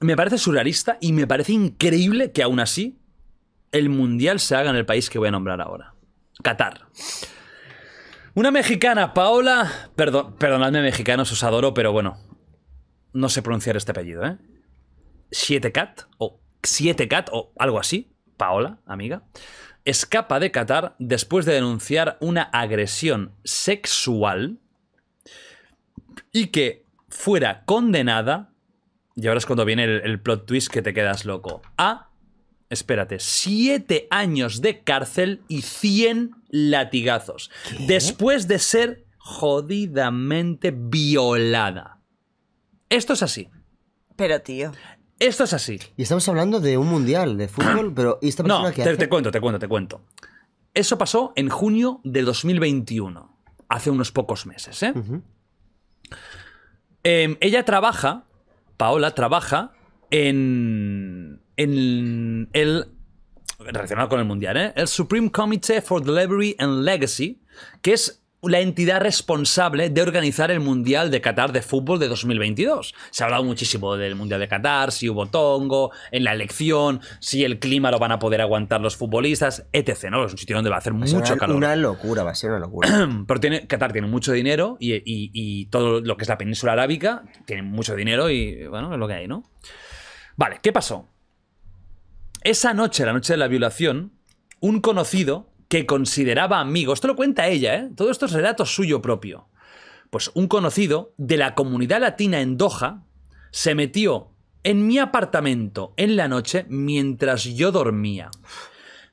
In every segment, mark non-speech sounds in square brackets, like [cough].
Me parece surrealista y me parece increíble que aún así el mundial se haga en el país que voy a nombrar ahora. Qatar. Una mexicana, Paola. Perdón, perdonadme, mexicanos, os adoro, pero bueno. No sé pronunciar este apellido, eh siete 7Cat o siete cat o algo así. Paola, amiga. Escapa de Qatar después de denunciar una agresión sexual y que fuera condenada, y ahora es cuando viene el, plot twist que te quedas loco, a, espérate, siete años de cárcel y 100 latigazos, después de ser jodidamente violada. Esto es así. Pero tío. Esto es así. Y estamos hablando de un mundial de fútbol, pero no, te, cuento, te cuento, te cuento. Eso pasó en junio de 2021, hace unos pocos meses, ¿eh? Em, ella trabaja, Paola trabaja en, en el, relacionado con el mundial, ¿eh? el Supreme Committee for Delivery and Legacy, que es la entidad responsable de organizar el Mundial de Qatar de Fútbol de 2022. Se ha hablado muchísimo del Mundial de Qatar, si hubo tongo, en la elección, si el clima lo van a poder aguantar los futbolistas, etc. ¿no? Es un sitio donde va a hacer mucho calor. Una locura, va a ser una locura. [clears throat] Pero tiene, Qatar tiene mucho dinero y, y todo lo que es la península arábica tiene mucho dinero y bueno, es lo que hay, ¿no? Vale, ¿qué pasó? Esa noche, la noche de la violación, un conocido que consideraba amigo. Esto lo cuenta ella, ¿eh? Todo esto es relato suyo propio. Pues un conocido de la comunidad latina en Doha se metió en mi apartamento en la noche mientras yo dormía.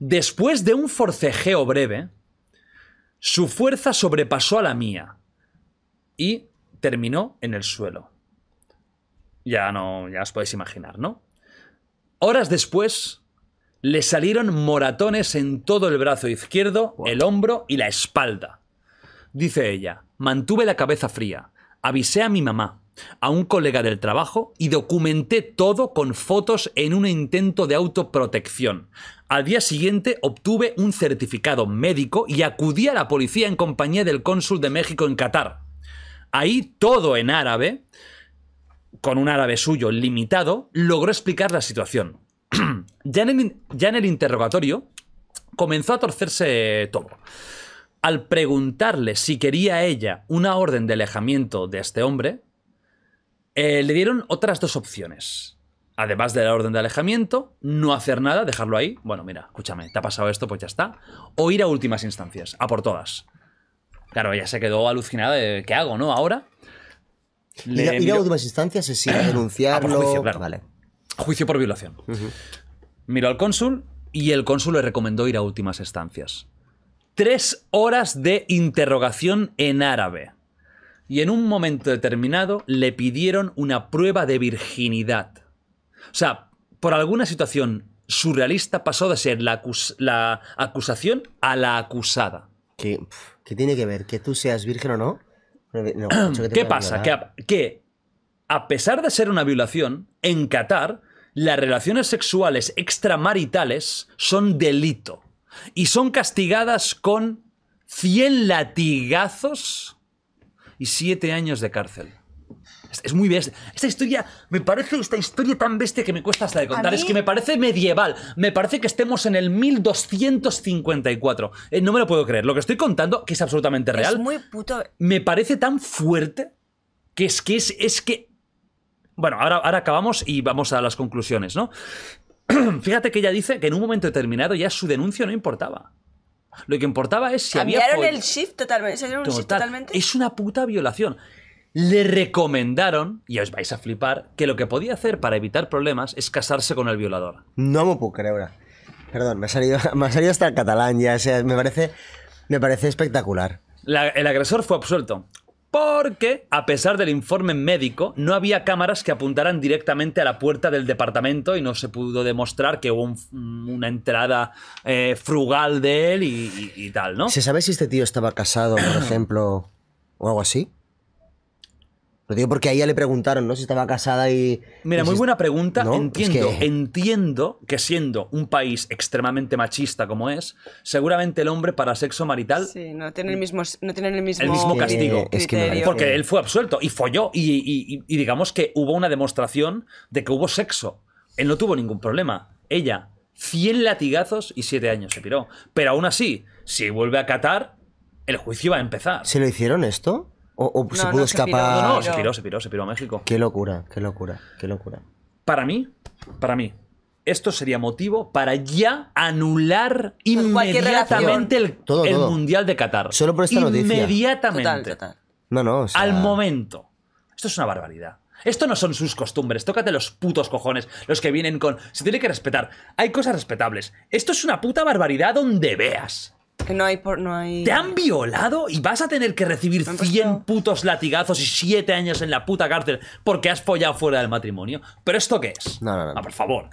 Después de un forcejeo breve, su fuerza sobrepasó a la mía y terminó en el suelo. Ya no, ya os podéis imaginar, ¿no? Horas después, le salieron moratones en todo el brazo izquierdo, el hombro y la espalda. Dice ella, mantuve la cabeza fría, avisé a mi mamá, a un colega del trabajo y documenté todo con fotos en un intento de autoprotección. Al día siguiente obtuve un certificado médico y acudí a la policía en compañía del cónsul de México en Qatar. Ahí todo en árabe, con un árabe suyo limitado, logró explicar la situación. [clears throat] ya, en el, interrogatorio comenzó a torcerse todo. Al preguntarle si quería ella una orden de alejamiento de este hombre, eh, le dieron otras dos opciones. Además de la orden de alejamiento, no hacer nada, dejarlo ahí. Bueno, mira, escúchame, te ha pasado esto, pues ya está. O ir a últimas instancias, a por todas. Claro, ella se quedó alucinada de qué hago, ¿no? Ahora. ir, a, últimas instancias es ir a [clears throat] denunciarlo juicio por violación. Miró al cónsul y el cónsul le recomendó ir a últimas estancias. Tres horas de interrogación en árabe. Y en un momento determinado le pidieron una prueba de virginidad. O sea, por alguna situación surrealista pasó de ser la, acusación a la acusada. ¿Qué, tiene que ver? ¿Que tú seas virgen o no? [clears throat] ¿Qué pasa? Que a, que a pesar de ser una violación, en Qatar las relaciones sexuales extramaritales son delito y son castigadas con 100 latigazos y 7 años de cárcel. Es muy bestia. Esta historia, me parece esta historia tan bestia que me cuesta hasta de contar. Es que me parece medieval. Me parece que estemos en el 1254. Eh, no me lo puedo creer. Lo que estoy contando, que es absolutamente real. Es muy puto. Me parece tan fuerte que es que es, es que bueno, ahora, acabamos y vamos a las conclusiones, ¿no? [clears throat] Fíjate que ella dice que en un momento determinado ya su denuncia no importaba. Lo que importaba es si Cambiaron había. el shift totalmente. Es una puta violación. Le recomendaron, y os vais a flipar, que lo que podía hacer para evitar problemas es casarse con el violador. No me puedo creer Perdón, me ha salido, [laughs] me ha salido hasta el catalán ya. me parece, me parece espectacular. el agresor fue absuelto. Porque, a pesar del informe médico, no había cámaras que apuntaran directamente a la puerta del departamento y no se pudo demostrar que hubo mm, una entrada eh, frugal de él y, tal, ¿no? ¿Se sabe si este tío estaba casado, por ejemplo, o algo así? Lo digo porque a ella le preguntaron, ¿no? Si estaba casada y. Mira, muy buena pregunta. entiendo, que... entiendo que siendo un país extremadamente machista como es, seguramente el hombre para sexo marital. Sí, no tiene el mismo, el mismo, castigo. es que porque él fue absuelto y folló. Y, digamos que hubo una demostración de que hubo sexo. Él no tuvo ningún problema. Ella, 100 latigazos y 7 años se piró. Pero aún así, si vuelve a Qatar, el juicio va a empezar. ¿Se lo hicieron esto? ¿O, se pudo escapar? no, se piró, se piró, se a México. Qué locura, qué locura, qué locura. Para mí, para mí, esto sería motivo para ya anular inmediatamente el, Mundial de Qatar. Solo por esta Inmediatamente. No, no, o Al momento. Esto es una barbaridad. Esto no son sus costumbres. Tócate los putos cojones. Los que vienen con. Se tiene que respetar. Hay cosas respetables. Esto es una puta barbaridad donde veas. No hay, por, no hay... Te han violado y vas a tener que recibir 100 putos latigazos y 7 años en la puta cárcel porque has follado fuera del matrimonio. ¿Pero esto qué es? No, no, no. Ah, por favor.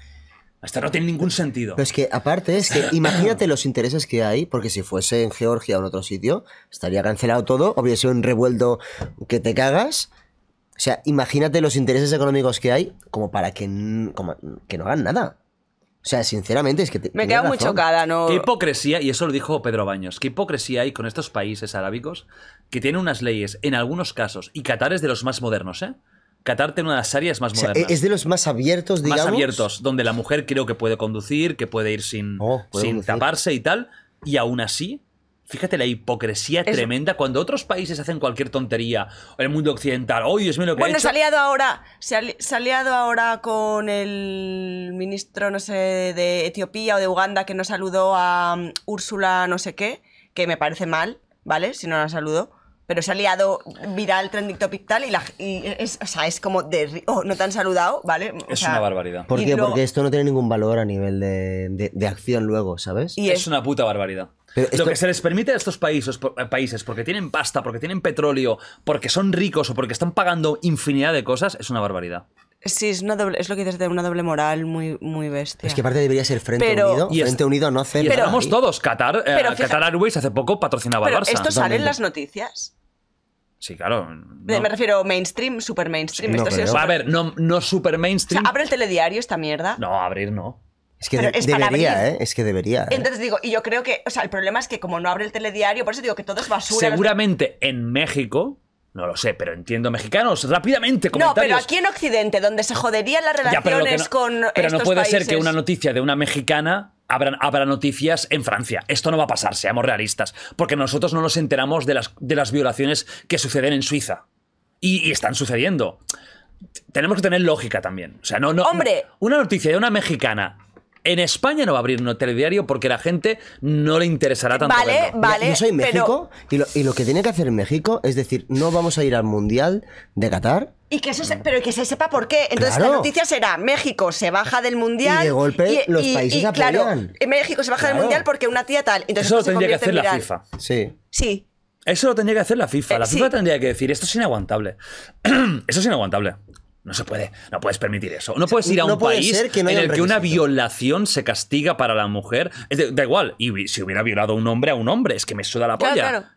Esto no tiene ningún sentido. es que, aparte, es que [laughs] imagínate los intereses que hay, porque si fuese en Georgia o en otro sitio, estaría cancelado todo, hubiese un revuelto que te cagas. O sea, imagínate los intereses económicos que hay como para que, que no hagan nada. O sea, sinceramente es que... me quedo muy chocada, ¿no? Qué hipocresía, y eso lo dijo Pedro Baños, qué hipocresía hay con estos países arábicos que tienen unas leyes, en algunos casos, y Qatar es de los más modernos, ¿eh? Qatar tiene una de las áreas más modernas. E-, es de los más abiertos, digamos. Más abiertos, donde la mujer creo que puede conducir, que puede ir sin, oh, sin taparse y tal, y aún así Fíjate la hipocresía tremenda cuando otros países hacen cualquier tontería. El mundo occidental, Hoy es mío, lo que Bueno, se ha liado ahora, se ha, ahora con el ministro, no sé, de Etiopía o de Uganda que no saludó a Úrsula um, no sé qué, que me parece mal, ¿vale? Si no la saludo. Pero se ha liado viral trending topic y, la, es, como de... Oh, no te han saludado, ¿vale? es una barbaridad. ¿Por qué? Porque esto no tiene ningún valor a nivel de, acción luego, ¿sabes? Y es una puta barbaridad. Lo que se les permite a estos países, eh, países, porque tienen pasta, porque tienen petróleo, porque son ricos o porque están pagando infinidad de cosas, es una barbaridad. Sí, es, una es lo que dices de una doble moral muy, muy bestia. Es que aparte debería ser Frente Unido. Frente Unido no hace. Y estamos todos. Qatar, eh, Qatar Airways hace poco patrocinaba a ¿Esto sale en las noticias? Sí, claro. Me refiero mainstream, super mainstream. A ver, no, no super mainstream. ¿Abre el telediario esta mierda? No, abrir no. ¿eh? Es que debería, ¿eh? Es que debería. Entonces digo, y yo creo que, o sea, el problema es que como no abre el telediario, por eso digo que todo es basura. Seguramente en México, no lo sé, pero entiendo mexicanos, rápidamente, comentarios. No, pero aquí en Occidente, donde se joderían las relaciones con Pero no puede ser que una noticia de una mexicana abra noticias en Francia. Esto no va a pasar, seamos realistas, porque nosotros no nos enteramos de las, de las violaciones que suceden en Suiza. Y, están sucediendo. Tenemos que tener lógica también. O sea, no, no. Hombre. Una noticia de una mexicana en España no va a abrir un hotel diario porque la gente no le interesará tanto. Vale, vale. Yo soy México y, lo, que tiene que hacer en México es decir, no vamos a ir al Mundial de Qatar y que eso pero que se sepa por qué. Entonces la noticia será México se baja del mundial y de golpe los países y, México se baja del mundial porque una tía tal. eso lo tendría que hacer la FIFA. Sí. Sí. Eso lo tendría que hacer la FIFA. Eh, la FIFA tendría que decir esto es inaguantable. [clears throat] Eso es inaguantable. No se puede, no puedes permitir eso. No puedes ir a un país en el que una violación se castiga para la mujer. da igual, y si hubiera violado un hombre a un hombre, es que me suda la claro, polla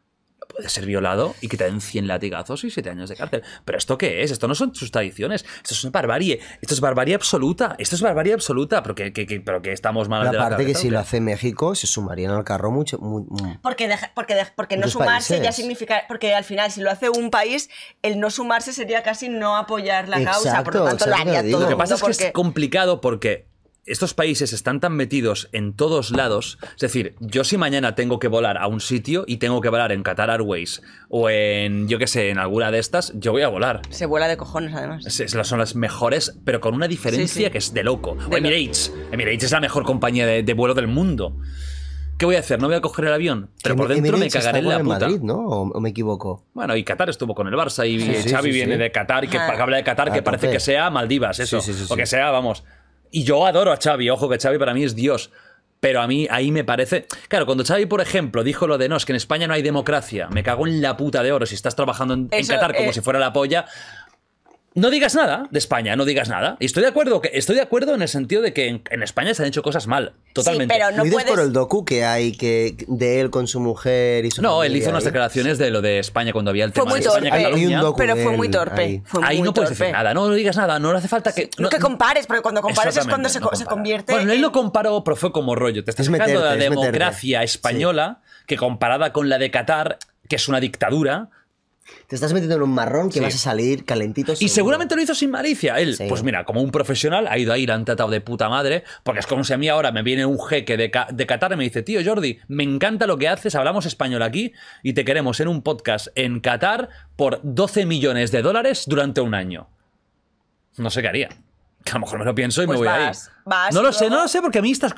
puede ser violado y que te den 100 latigazos y 7 años de cárcel. ¿Pero esto qué es? Esto no son sus tradiciones. Esto es barbarie. Esto es barbarie absoluta. Esto es barbarie absoluta. Pero que, estamos mal. Aparte la cabeza, que si lo hace México, se sumarían al carro mucho. Muy, porque porque, no sumarse ya significa. Porque al final, si lo hace un país, el no sumarse sería casi no apoyar la causa. Por lo tanto, lo todo. Lo que pasa es que es complicado porque estos países están tan metidos en todos lados. Es decir, yo si mañana tengo que volar a un sitio y tengo que volar en Qatar Airways o en, yo qué sé, en alguna de estas, yo voy a volar. Se vuela de cojones, además. son las mejores, pero con una diferencia que es de loco. o Emirates. Emirates es la mejor compañía de, vuelo del mundo. ¿Qué voy a hacer? No voy a coger el avión. Pero em- por dentro me cagaré en la puta. Madrid, ¿no? ¿O me equivoco? Bueno, y Qatar estuvo con el Barça y, Xavi viene de Qatar y que ah. habla de Qatar, que parece que sea Maldivas, eso. O que sea, vamos. Y yo adoro a Xavi, ojo que Xavi para mí es Dios. Pero a mí ahí me parece... Claro, cuando Xavi, por ejemplo, dijo lo de no, es que en España no hay democracia, me cago en la puta de oro si estás trabajando en, Qatar como eh, si fuera la polla, no digas nada de España, no digas nada. Y estoy de acuerdo, que, estoy de acuerdo en el sentido de que en, España se han hecho cosas mal, totalmente. pero no puedes... por el docu que hay que de él con su mujer y su No, él hizo unas declaraciones de lo de España cuando había el tema fue muy torpe. pero fue muy torpe. Ahí, no puedes decir nada, no, digas nada, no hace falta que no, que compares, porque cuando compares es cuando se, convierte Bueno, él lo no comparó, pero fue como rollo, te estás es de la democracia española que comparada con la de Qatar, que es una dictadura, te estás metiendo en un marrón que vas a salir calentito. Y seguramente lo hizo sin malicia. Él, pues mira, como un profesional, ha ido a ir han tratado de puta madre, porque es como si a mí ahora me viene un jeque de, de Qatar y me dice, tío Jordi, me encanta lo que haces, hablamos español aquí y te queremos en un podcast en Qatar por 12 millones de dólares durante un año. No sé qué haría a lo mejor me lo pienso y me pues voy ahí. no lo sé, no lo sé, porque a mí estas,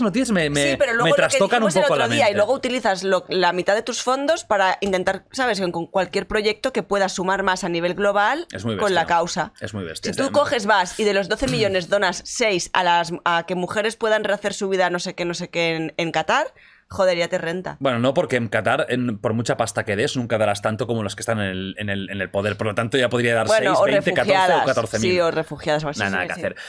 noticias me, me, trastocan un poco otro la día, Y luego utilizas la mitad de tus fondos para intentar, ¿sabes?, con cualquier proyecto que pueda sumar más a nivel global con la causa. Es muy bestia. Si tú coges, vas y de los 12 [clears throat] millones donas 6 a, las, a que mujeres puedan rehacer su vida, no sé qué, no sé qué, en Qatar Joder, ya te renta. Bueno, no, porque en Qatar, en, por mucha pasta que des, nunca darás tanto como los que están en el, en el, en el poder. Por lo tanto, ya podría dar 6, 20, 14 o 14 mil. Sí, o refugiadas o así. Nada, nada que hacer.